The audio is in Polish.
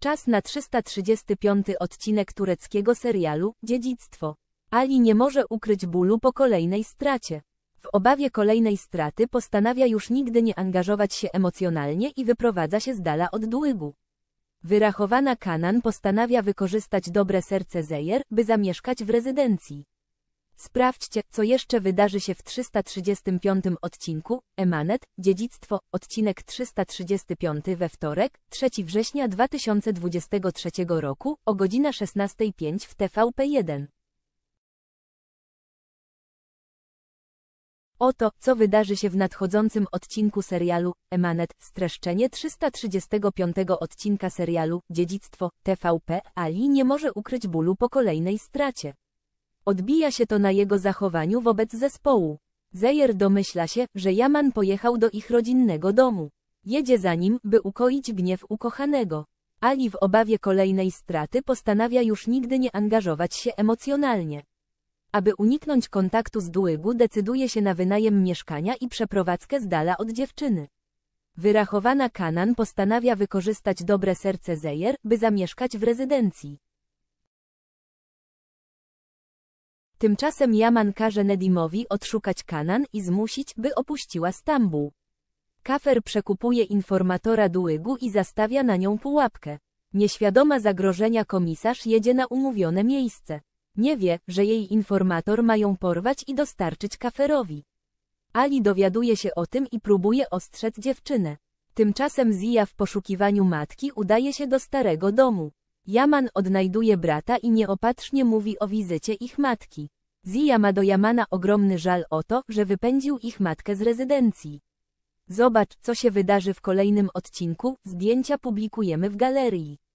Czas na 335 odcinek tureckiego serialu Dziedzictwo. Ali nie może ukryć bólu po kolejnej stracie. W obawie kolejnej straty postanawia już nigdy nie angażować się emocjonalnie i wyprowadza się z dala od długu. Wyrachowana Kanan postanawia wykorzystać dobre serce Zejer, by zamieszkać w rezydencji. Sprawdźcie, co jeszcze wydarzy się w 335 odcinku Emanet, Dziedzictwo, odcinek 335 we wtorek, 3 września 2023 roku o godzina 16.05 w TVP1. Oto, co wydarzy się w nadchodzącym odcinku serialu Emanet, streszczenie 335 odcinka serialu Dziedzictwo TVP Ali nie może ukryć bólu po kolejnej stracie. Odbija się to na jego zachowaniu wobec zespołu. Zejer domyśla się, że Jaman pojechał do ich rodzinnego domu. Jedzie za nim, by ukoić gniew ukochanego. Ali w obawie kolejnej straty postanawia już nigdy nie angażować się emocjonalnie. Aby uniknąć kontaktu z Dłygu decyduje się na wynajem mieszkania i przeprowadzkę z dala od dziewczyny. Wyrachowana Kanan postanawia wykorzystać dobre serce Zejer, by zamieszkać w rezydencji. Tymczasem Jaman każe Nedimowi odszukać Kanan i zmusić, by opuściła Stambuł. Kafer przekupuje informatora Duygu i zastawia na nią pułapkę. Nieświadoma zagrożenia komisarz jedzie na umówione miejsce. Nie wie, że jej informator ma ją porwać i dostarczyć kaferowi. Ali dowiaduje się o tym i próbuje ostrzec dziewczynę. Tymczasem Zia w poszukiwaniu matki udaje się do starego domu. Jaman odnajduje brata i nieopatrznie mówi o wizycie ich matki. Zija ma do Jamana ogromny żal o to, że wypędził ich matkę z rezydencji. Zobacz, co się wydarzy w kolejnym odcinku, zdjęcia publikujemy w galerii.